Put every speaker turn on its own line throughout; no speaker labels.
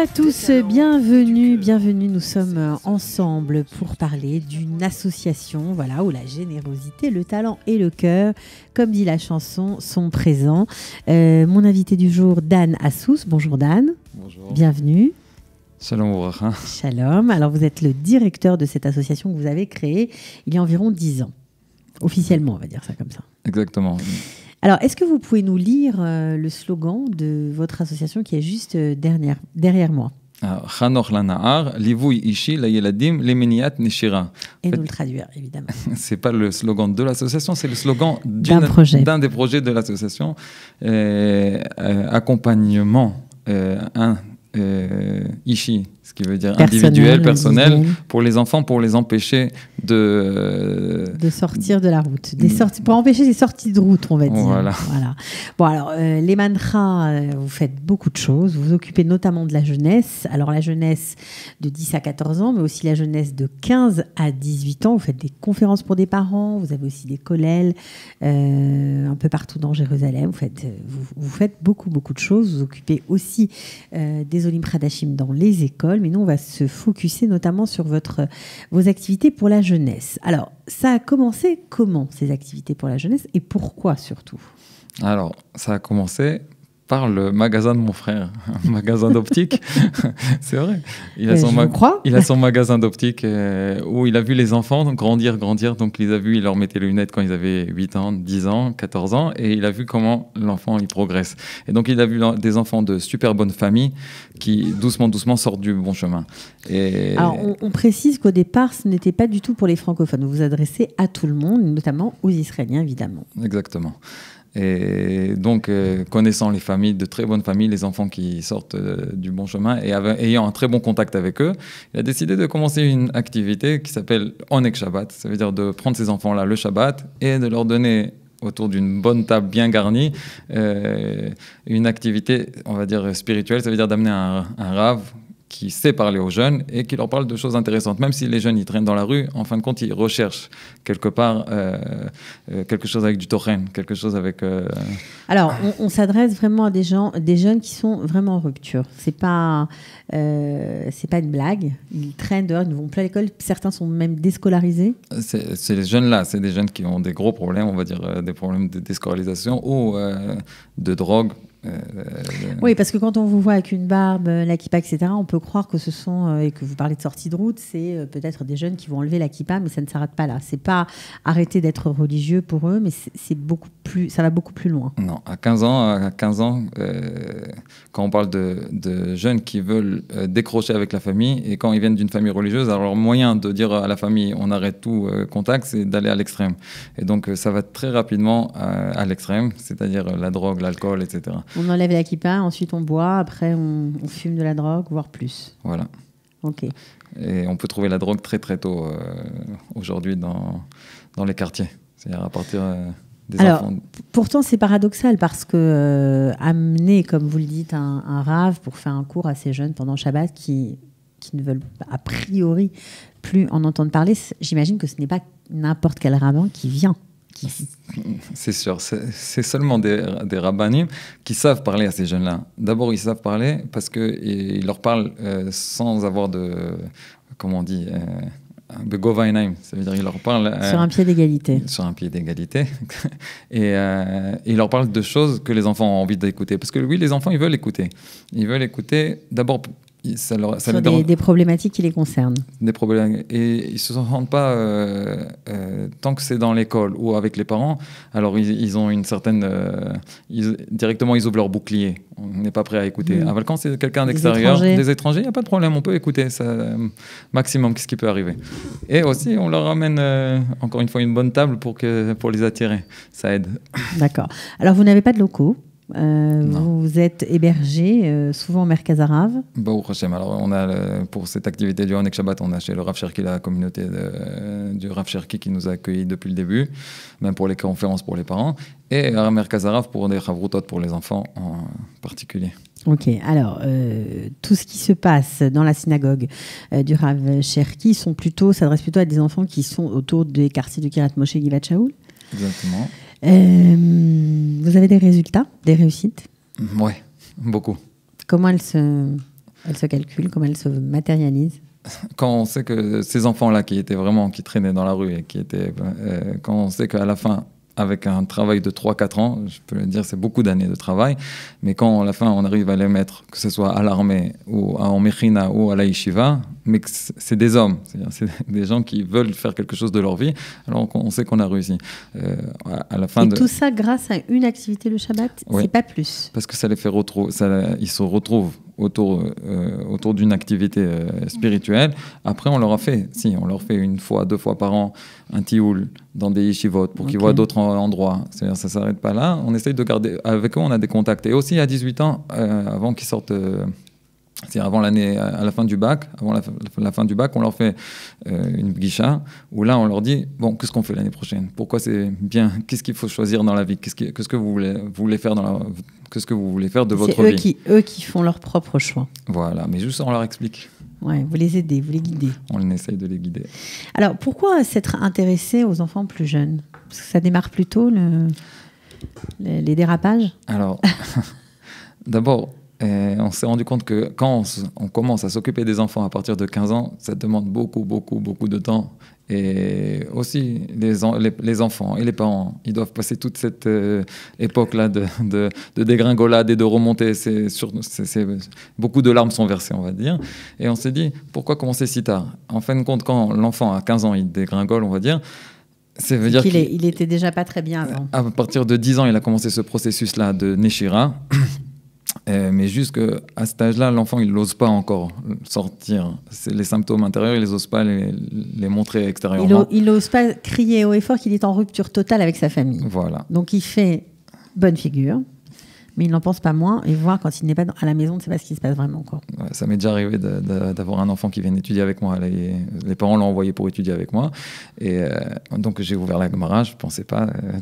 à tous, bienvenue, bienvenue. Nous sommes ensemble pour parler d'une association, voilà, où la générosité, le talent et le cœur, comme dit la chanson, sont présents. Euh, mon invité du jour, Dan Assous. Bonjour Dan. Bonjour. Bienvenue. Shalom Shalom. Alors vous êtes le directeur de cette association que vous avez créée il y a environ 10 ans, officiellement, on va dire ça comme ça. Exactement. Alors, est-ce que vous pouvez nous lire euh, le slogan de votre association qui est juste euh, derrière, moi
ah, Et nous le traduire, évidemment. c'est pas le slogan de l'association, c'est le slogan d'un projet. des projets de l'association. Euh, accompagnement euh, un, ce qui veut dire individuel, personnel, pour les enfants, pour les empêcher de...
De sortir de la route, des mm. pour empêcher des sorties de route, on va dire. Voilà. Bon, alors, euh, les mantras, euh, vous faites beaucoup de choses, vous vous occupez notamment de la jeunesse, alors la jeunesse de 10 à 14 ans, mais aussi la jeunesse de 15 à 18 ans, vous faites des conférences pour des parents, vous avez aussi des collèles euh, un peu partout dans Jérusalem, vous faites, vous, vous, faites beaucoup, beaucoup de choses, vous occupez aussi des Olim Pradashim dans les écoles, mais nous, on va se focuser notamment sur votre, vos activités pour la jeunesse. Alors, ça a commencé comment, ces activités pour la jeunesse, et pourquoi surtout
Alors, ça a commencé par le magasin de mon frère, un magasin d'optique. c'est vrai. Il a, son il a, son magasin d'optique euh, où il a vu les enfants grandir, grandir. Donc, il les a vu, il leur mettait les lunettes quand ils avaient 8 ans, 10 ans, 14 ans. Et il a vu comment l'enfant, il progresse. Et donc, il a vu des enfants de super bonne famille qui, doucement, doucement, sortent du bon chemin. Et... Alors,
on, on précise qu'au départ, ce n'était pas du tout pour les francophones. Vous vous adressez à tout le monde, notamment aux Israéliens, évidemment.
Exactement. Et donc, euh, connaissant les familles, de très bonnes familles, les enfants qui sortent euh, du bon chemin et ayant un très bon contact avec eux, il a décidé de commencer une activité qui s'appelle Onek Shabbat. Ça veut dire de prendre ces enfants-là le Shabbat et de leur donner autour d'une bonne table bien garnie, euh, une activité, on va dire, spirituelle, ça veut dire d'amener un rave qui sait parler aux jeunes et qui leur parle de choses intéressantes. Même si les jeunes, ils traînent dans la rue, en fin de compte, ils recherchent quelque part euh, euh, quelque chose avec du torrent, quelque chose avec... Euh,
Alors, on, s'adresse vraiment à des gens, des jeunes qui sont vraiment en rupture. C'est pas, c'est pas une blague. Ils traînent dehors, ils ne vont plus à l'école. Certains sont même déscolarisés.
C'est les jeunes-là, c'est des jeunes qui ont des gros problèmes, on va dire des problèmes de déscolarisation ou de drogue euh, oui, parce
que quand on vous voit avec une barbe, euh, la kippa, etc., on peut croire que ce sont, euh, et que vous parlez de sortie de route, c'est peut-être des jeunes qui vont enlever la kippa, mais ça ne s'arrête pas là. C'est pas arrêter d'être religieux pour eux, mais c'est beaucoup plus, ça va beaucoup plus loin.
Non, à 15 ans, à 15 ans quand on parle de, jeunes qui veulent décrocher avec la famille, et quand ils viennent d'une famille religieuse, alors moyen de dire à la famille on arrête tout contact, c'est d'aller à l'extrême. Et donc ça va très rapidement à l'extrême, c'est-à-dire la drogue, l'alcool, etc.
On enlève la kippa, ensuite on boit, après on, fume de la drogue, voire plus. Voilà. Ok.
Et on peut trouver la drogue très très tôt euh, aujourd'hui dans, dans les quartiers. C'est-à-dire à partir euh, des enfants.
Pourtant, c'est paradoxal parce que euh, amener, comme vous le dites, un, rave pour faire un cours à ces jeunes pendant Shabbat qui, qui ne veulent a priori plus en entendre parler, j'imagine que ce n'est pas n'importe quel rave qui vient.
C'est sûr, c'est seulement des, des qui savent parler à ces jeunes-là. D'abord, ils savent parler parce qu'ils leur parlent euh, sans avoir de. Comment on dit euh, ça veut dire leur parlent euh, sur un pied d'égalité. Sur un pied d'égalité. Euh, et, ils leur parlent de choses que les enfants ont envie d'écouter. Parce que oui, les enfants, ils veulent écouter. Ils veulent écouter d'abord ça, Sur des,
problématiques qui les concernent.
Des problèmes. Et ils ne se rendent pas, euh, euh, tant que c'est dans l'école ou avec les parents, alors ils, ont une certaine. Euh, directement, ils ouvrent leur bouclier. On n'est pas prêt à écouter. Mmh. c'est quelqu'un d'extérieur, des étrangers, il n'y a pas de problème, on peut écouter ça, maximum, qu'est-ce qui peut arriver. Et aussi, on leur ramène, encore une fois, une bonne table pour, que, pour les attirer. Ça aide. D'accord.
Alors, vous n'avez pas de locaux euh, vous êtes hébergé euh, souvent en Merkaz
bah, Alors, on a, pour cette activité du Hanek Shabbat, on a chez le Rav Cherki, la communauté du Rav Cherki qui nous a accueillis depuis le début, même pour les conférences pour les parents, et à Merkaz pour des Routot pour les enfants en particulier.
Ok, alors euh, tout ce qui se passe dans la synagogue du Rav Cherki sont plutôt s'adresse plutôt à des enfants qui sont autour des quartiers du Kirat Moshe Givat Shaul. Exactement. Euh, vous avez des résultats, des réussites
mmh, Oui, beaucoup.
Comment elles se, se calculent, comment elles se matérialisent
quand on sait que ces enfants-là qui étaient vraiment, qui traînaient dans la rue et qui étaient, euh, quand on sait qu'à la fin, avec un travail de 3-4 ans, je peux le dire, c'est beaucoup d'années de travail, mais quand à la fin on arrive à les mettre, que ce soit à l'armée ou à Omechina ou à la Yeshiva, mais c'est des hommes, c'est des gens qui veulent faire quelque chose de leur vie, alors on sait qu'on a réussi. Euh, à la fin de... tout
ça grâce à une activité le Shabbat, c'est pas
plus. Parce que ça les fait retrouver, ils se retrouvent autour, euh, autour d'une activité euh, spirituelle. Après, on leur a fait, si, on leur fait une fois, deux fois par an, un tioul dans des yeshivot pour qu'ils voient d'autres endroits. C'est-à-dire, ça ne s'arrête pas là. On essaye de garder, avec eux, on a des contacts. Et aussi, à 18 ans, euh, avant qu'ils sortent c'est-à-dire avant l'année, à la fin du bac, avant la, fin du bac, on leur fait euh, une guicha où là on leur dit bon, qu'est-ce qu'on fait l'année prochaine Pourquoi c'est bien Qu'est-ce qu'il faut choisir dans la vie Qu'est-ce que, que vous voulez, voulez faire dans Qu'est-ce que vous voulez faire de votre vie qui,
eux qui font leur propre choix.
Voilà, mais juste on leur explique. Ouais, vous les aidez, vous les guidez. On essaye de les guider.
Alors pourquoi s'être intéressé aux enfants plus jeunes Parce que ça démarre plus tôt le, les dérapages
Alors, d'abord, on s'est rendu compte que quand on, commence à s'occuper des enfants à partir de 15 ans, ça demande beaucoup, beaucoup, beaucoup de temps. Et aussi, les, les-, enfants et les parents, ils doivent passer toute cette euh, époque-là de, dégringolade et de remontée. C'est sur- beaucoup de larmes sont versées, on va dire. Et on s'est dit, pourquoi commencer si tard En fin de compte, quand l'enfant à 15 ans, il dégringole, on va dire, ça veut dire qu'il,
il était déjà pas très bien avant.
À partir de 10 ans, il a commencé ce processus-là de Neshira. Euh, mais juste qu'à cet âge-là, l'enfant, il n'ose pas encore sortir. Les symptômes intérieurs, il n'ose pas les, les, montrer extérieurement.
Il n'ose pas crier haut et fort qu'il est en rupture totale avec sa famille. Voilà. Donc il fait bonne figure, mais il n'en pense pas moins. Et voir quand il n'est pas à la maison, c'est ne pas ce qui se passe vraiment. Quoi.
ça m'est déjà arrivé d'avoir un enfant qui vient étudier avec moi. Les, parents l'ont envoyé pour étudier avec moi. Et euh, donc j'ai ouvert la caméra. je ne pensais pas. Euh,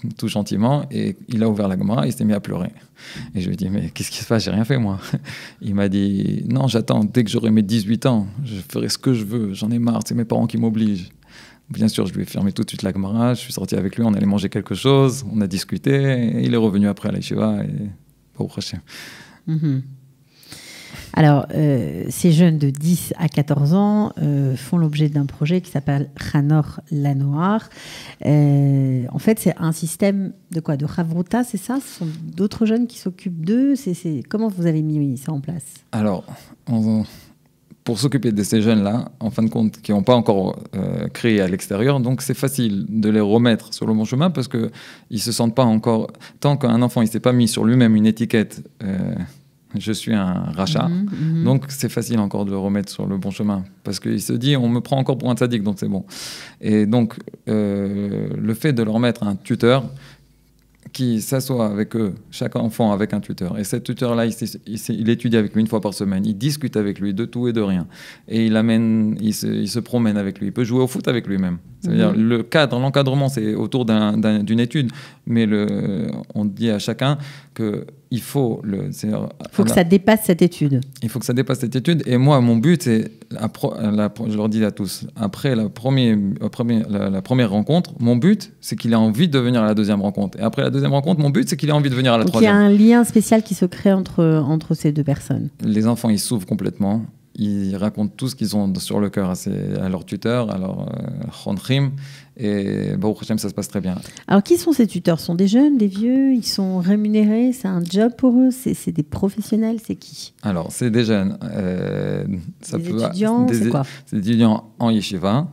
tout gentiment, et il a ouvert la Gemara, il s'est mis à pleurer. Et je lui ai dit, mais qu'est-ce qui se passe J'ai rien fait, moi. Il m'a dit, non, j'attends, dès que j'aurai mes 18 ans, je ferai ce que je veux, j'en ai marre, c'est mes parents qui m'obligent. Bien sûr, je lui ai fermé tout de suite la Gemara, je suis sorti avec lui, on allait manger quelque chose, on a discuté, et il est revenu après à l'Eshiva, et au prochain.
Mm-hmm. Alors, euh, ces jeunes de 10 à 14 ans euh, font l'objet d'un projet qui s'appelle Hanor la Noire. Euh, en fait, c'est un système de quoi De Ravruta, c'est ça Ce sont d'autres jeunes qui s'occupent d'eux c'est, Comment vous avez mis ça en place
Alors, pour s'occuper de ces jeunes-là, en fin de compte, qui n'ont pas encore créé à l'extérieur. Donc c'est facile de les remettre sur le bon chemin parce qu'ils ne se sentent pas encore... Tant qu'un enfant ne s'est pas mis sur lui-même une étiquette je suis un rachat. Mhm, mhm. Donc c'est facile encore de le remettre sur le bon chemin. Parce qu'il se dit, on me prend encore pour un sadique, donc c'est bon. Et donc euh, le fait de leur mettre un tuteur qui s'assoit avec eux, chaque enfant avec un tuteur. Et cet tuteur-là, il, étudie avec lui une fois par semaine, il discute avec lui de tout et de rien. Et il, amène, il, se, il se promène avec lui, il peut jouer au foot avec lui-même. C'est-à-dire mhm. le cadre, l'encadrement, c'est autour d'une étude, mais le, on dit à chacun qu'il il faut le. Il faut que ça
dépasse cette étude.
Il faut que ça dépasse cette étude. Et moi, mon but, c'est je leur dis à tous après la première, la première rencontre, mon but, c'est qu'il ait envie de venir à la deuxième rencontre. Et après la deuxième rencontre, mon but, c'est qu'il ait envie de venir à la Donc Il y a un
lien spécial qui se crée entre entre ces deux personnes.
Les enfants, ils s'ouvrent complètement ils racontent tout ce qu'ils ont sur le cœur à, à, leur tuteur, à leur euh, et au Hashem, ça se passe très bien.
Alors, qui sont ces tuteurs Ce sont des jeunes, des vieux Ils sont rémunérés C'est un job pour eux C'est des professionnels C'est qui
Alors, c'est des jeunes. Euh, des étudiants c'est quoi des étudiants en yeshiva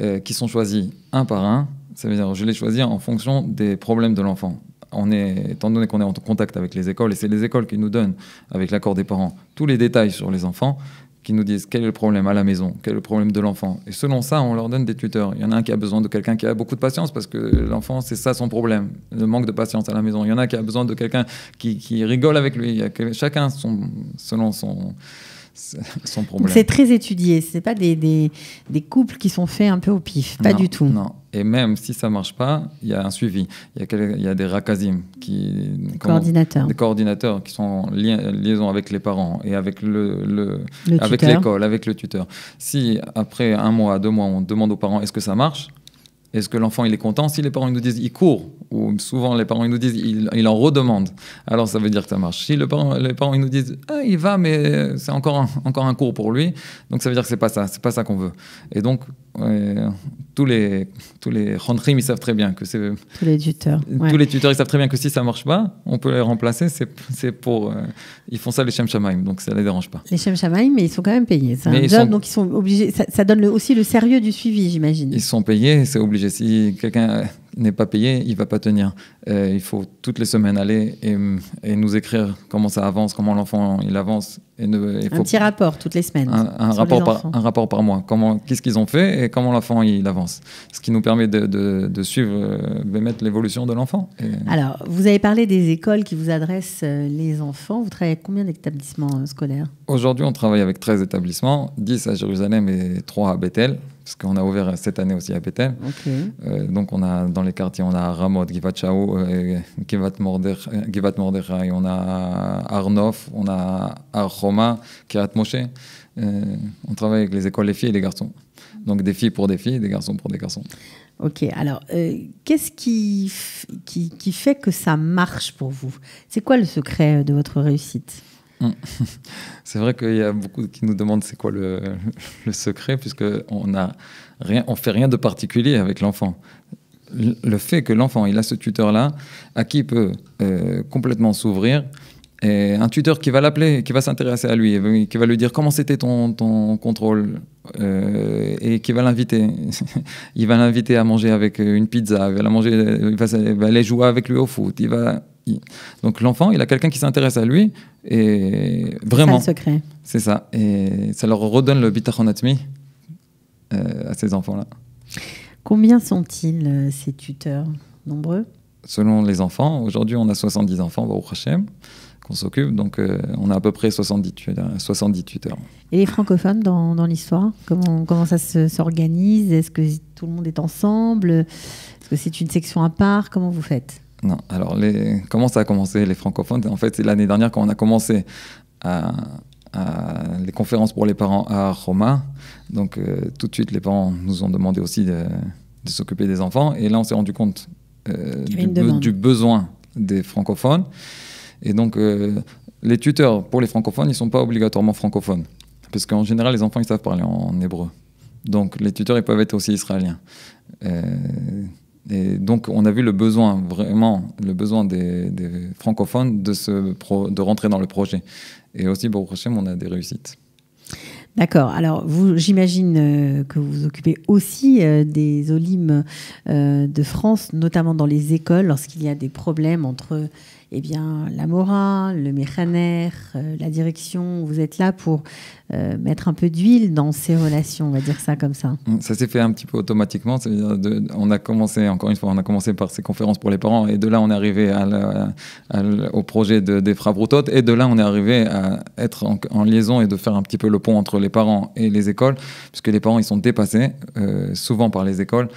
euh, qui sont choisis un par un. Ça veut dire je les choisis en fonction des problèmes de l'enfant on est, étant donné qu'on est en contact avec les écoles, et c'est les écoles qui nous donnent, avec l'accord des parents, tous les détails sur les enfants, qui nous disent quel est le problème à la maison, quel est le problème de l'enfant. Et selon ça, on leur donne des tuteurs. Il y en a un qui a besoin de quelqu'un qui a beaucoup de patience parce que l'enfant, c'est ça son problème, le manque de patience à la maison. Il y en a qui a besoin de quelqu'un qui, rigole avec lui. chacun selon son, c'est très
étudié, ce n'est pas des, des, couples qui sont faits un peu
au pif, pas du tout. Non, et même si ça ne marche pas, il y a un suivi. Il y, y, a des rakazim qui, des, coordinateurs. des coordinateurs qui sont en liaison avec les parents et avec l'école, le, avec, avec le tuteur. Si après un mois, deux mois, on demande aux parents est-ce que ça marche, est-ce que l'enfant il est content Si les parents nous disent il court, où souvent les parents ils nous disent il, en redemande, alors ça veut dire que ça marche. Si les parents ils nous disent ah, il va, mais c'est encore un, encore un cours pour lui, donc ça veut dire que c'est pas ça, c'est pas ça qu'on veut. Et donc, euh, tous les tous les ils savent très bien que c'est
les tuteurs tous les
tuteurs ils savent très bien que si ça marche pas on peut les remplacer c'est pour euh, ils font ça les Shem donc ça les dérange pas
les Shem mais ils sont quand même payés c'est donc ils sont obligés ça, donne aussi le sérieux du suivi j'imagine
ils sont payés c'est obligé si quelqu'un n'est pas payé, il va pas tenir. Euh, il faut toutes les semaines aller et, et nous écrire comment ça avance, comment l'enfant il avance, un petit
rapport toutes les semaines. Un, rapport, par,
un rapport par mois. Comment, qu'est-ce qu'ils ont fait et comment l'enfant il avance. Ce qui nous permet de, de, de suivre euh, l'évolution de l'enfant.
Alors, vous avez parlé des écoles qui vous adressent euh, les enfants. Vous travaillez avec combien d'établissements euh, scolaires
Aujourd'hui, on travaille avec 13 établissements, 10 à Jérusalem et 3 à Bethel. Parce qu'on a ouvert cette année aussi à Bethel. donc, on a, dans les quartiers, on a Ramot, Givat Chao, Givat Mordechai, on a Arnof, on a Roma, Kirat Moshe. Euh, on travaille avec les écoles, des filles et les garçons. Donc des filles pour des filles, des garçons pour des garçons.
Ok, alors euh, qu'est-ce qui, qui, fait que ça marche pour vous C'est quoi le secret euh, de votre réussite hum.
C'est vrai qu'il y a beaucoup qui nous demandent c'est quoi le, le secret, puisqu'on ne fait rien de particulier avec l'enfant le fait que l'enfant il a ce tuteur là à qui il peut complètement s'ouvrir et un tuteur qui va l'appeler, qui va s'intéresser à lui, qui va lui dire comment c'était ton, contrôle, euh, et qui va l'inviter. il va l'inviter à manger avec euh, une pizza, il va, manger, va, aller jouer avec lui au foot. Il va, Donc l'enfant, il a quelqu'un qui s'intéresse à lui, et vraiment. C'est ça. Et ça leur redonne le bitachonatmi euh, à ces enfants-là.
Combien sont-ils, ces tuteurs Nombreux
Selon les enfants, aujourd'hui on a 70 enfants, au prochain s'occupe. Donc, euh, on a à peu près 70, 70 tuteurs.
Et les francophones dans, dans l'histoire comment, comment ça s'organise Est-ce que tout le monde est ensemble Est-ce que c'est une section à part Comment vous faites
Non, alors, les, comment ça a commencé, les francophones En fait, c'est l'année dernière quand on a commencé à, les conférences pour les parents à Roma. Donc, euh, tout de suite, les parents nous ont demandé aussi de, s'occuper des enfants. Et là, on s'est rendu compte euh, du, du besoin des francophones. Et donc, euh, les tuteurs pour les francophones, ils ne sont pas obligatoirement francophones. Parce qu'en général, les enfants, ils savent parler en, hébreu. Donc, les tuteurs, ils peuvent être aussi israéliens. Euh, et donc, on a vu le besoin, vraiment, le besoin des, francophones de, se de rentrer dans le projet. Et aussi, pour prochain, on a des réussites.
D'accord. Alors, j'imagine euh, que vous vous occupez aussi des olimes de France, notamment dans les écoles, lorsqu'il y a des problèmes entre eh bien, la Mora, le Mechaner, euh, la direction, vous êtes là pour euh, mettre un peu d'huile dans ces relations, on va dire ça comme ça.
Mm, ça s'est fait un petit peu automatiquement. on a commencé, encore une fois, on a commencé par ces conférences pour les parents et de là, on est arrivé au projet de, des et de là, on est arrivé à être en, liaison et de faire un petit peu le pont entre les parents et les écoles, puisque les parents, ils sont dépassés euh, souvent par les écoles.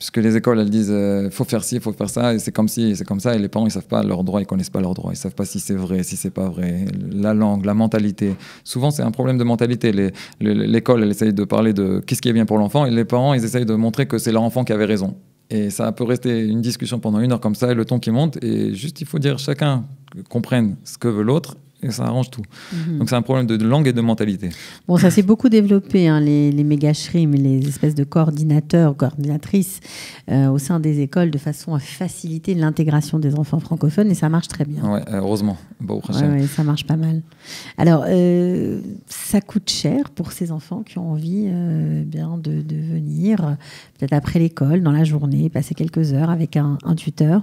Puisque les écoles, elles disent, euh, faut faire ci, faut faire ça, et c'est comme si, c'est comme ça, et les parents, ils savent pas leurs droits, ils connaissent pas leurs droits, ils savent pas si c'est vrai, si c'est pas vrai, la langue, la mentalité. Souvent, c'est un problème de mentalité. L'école, elle essaye de parler de qu'est-ce qui est bien pour l'enfant, et les parents, ils essayent de montrer que c'est leur enfant qui avait raison. Et ça peut rester une discussion pendant une heure comme ça, et le ton qui monte, et juste, il faut dire, chacun comprenne ce que veut l'autre, et ça arrange tout. Mhm. Donc c'est un problème de, langue et de mentalité.
Bon, ça s'est beaucoup développé, hein, les, les méga les espèces de coordinateurs, coordinatrices euh, au sein des écoles de façon à faciliter l'intégration des enfants francophones et ça marche très bien. Ouais, euh, heureusement. Bon, ça marche pas mal. Alors, euh, ça coûte cher pour ces enfants qui ont envie bien de, venir, peut-être après l'école, dans la journée, passer quelques heures avec un, un tuteur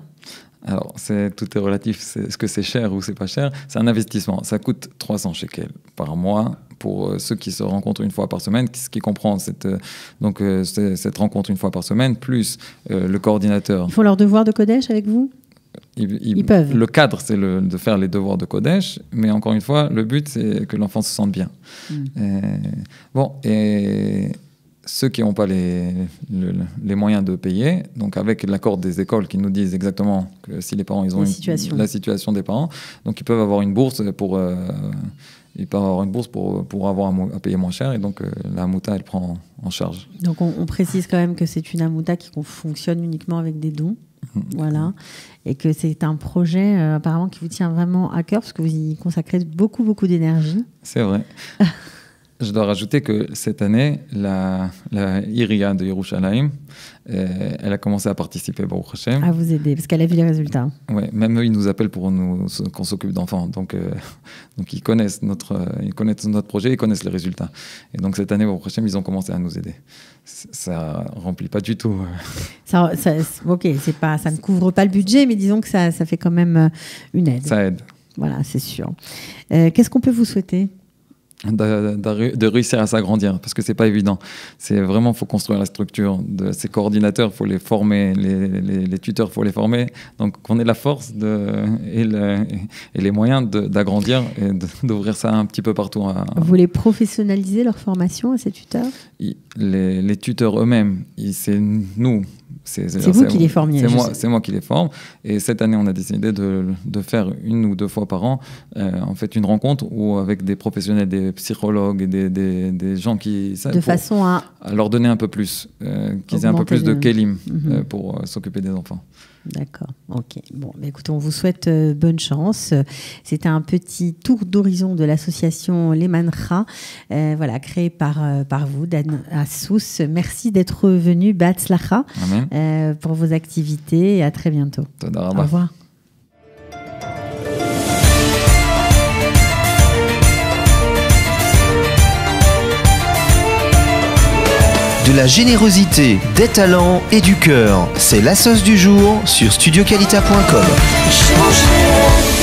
alors, c'est, tout est relatif. est-ce que c'est cher ou c'est pas cher C'est un investissement. Ça coûte 300 shekels par mois pour euh, ceux qui se rencontrent une fois par semaine, ce qui comprend cette, euh, donc, euh, cette rencontre une fois par semaine, plus le coordinateur. Ils font
leurs devoirs de Kodesh avec vous
ils, peuvent. Le cadre, c'est de faire les devoirs de Kodesh, mais encore une fois, le but, c'est que l'enfant se sente bien. Hmm. bon, et ceux qui n'ont pas les, les, moyens de payer, donc avec l'accord des écoles qui nous disent exactement que si les parents ils ont la situation des parents, donc ils peuvent avoir une bourse pour euh, ils peuvent avoir une bourse pour, pour avoir à, payer moins cher et donc euh, la Mouta elle prend en charge.
Donc on, précise quand même que c'est une Mouta qui fonctionne uniquement avec des dons. Mmh. Voilà, et que c'est un projet euh, apparemment qui vous tient vraiment à cœur parce que vous y consacrez beaucoup beaucoup d'énergie.
C'est vrai. Je dois rajouter que cette année, la, la Iria de Yerushalayim, euh, elle a commencé à participer, Baruch Hashem. À
vous aider, parce qu'elle a vu les résultats.
Oui, même eux, ils nous appellent pour nous, qu'on s'occupe d'enfants. Donc, euh, donc ils, connaissent notre, ils connaissent notre projet, ils connaissent les résultats. Et donc cette année, Baruch Hashem, ils ont commencé à nous aider. Ça remplit pas du tout. Euh.
Ça, ça ok, pas, ça ne couvre pas le budget, mais disons que ça, ça fait quand même une aide. Ça aide.
Voilà, c'est sûr.
Qu'est-ce qu'on peut vous souhaiter
de, réussir à s'agrandir parce que c'est pas évident. C'est vraiment faut construire la structure de ces coordinateurs, faut les former, les, les, les tuteurs faut les former. Donc qu'on ait la force de, et, les moyens d'agrandir et d'ouvrir ça un petit peu partout. Hein. Vous
voulez professionnaliser leur formation à ces tuteurs
les, les tuteurs eux-mêmes, c'est nous c'est vous qui les formiez. C'est moi, qui les forme. Et cette année, on a décidé de, faire une ou deux fois par an, euh, en fait, une rencontre avec des professionnels, des psychologues et des, gens qui De façon à... leur donner un peu plus, euh, qu'ils aient un peu plus de kelim mhm. euh, pour s'occuper des enfants. D'accord,
ok. Bon, bah écoute, on vous souhaite euh, bonne chance. C'était un petit tour d'horizon de l'association Les euh, voilà, créée par, euh, par vous, Dan Assous. Merci d'être venu, Batslacha, pour vos activités et à très bientôt. Au revoir.
de la générosité, des talents et du cœur. C'est la sauce du jour sur studioqualita.com.